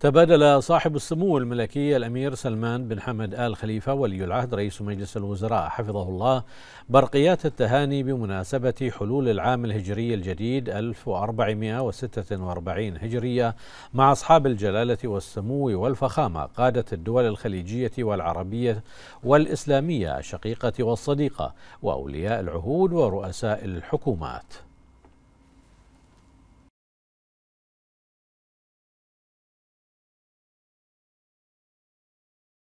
تبادل صاحب السمو الملكي الامير سلمان بن حمد ال خليفه ولي العهد رئيس مجلس الوزراء حفظه الله برقيات التهاني بمناسبه حلول العام الهجري الجديد 1446 هجريه مع اصحاب الجلاله والسمو والفخامه قاده الدول الخليجيه والعربيه والاسلاميه الشقيقه والصديقه واولياء العهود ورؤساء الحكومات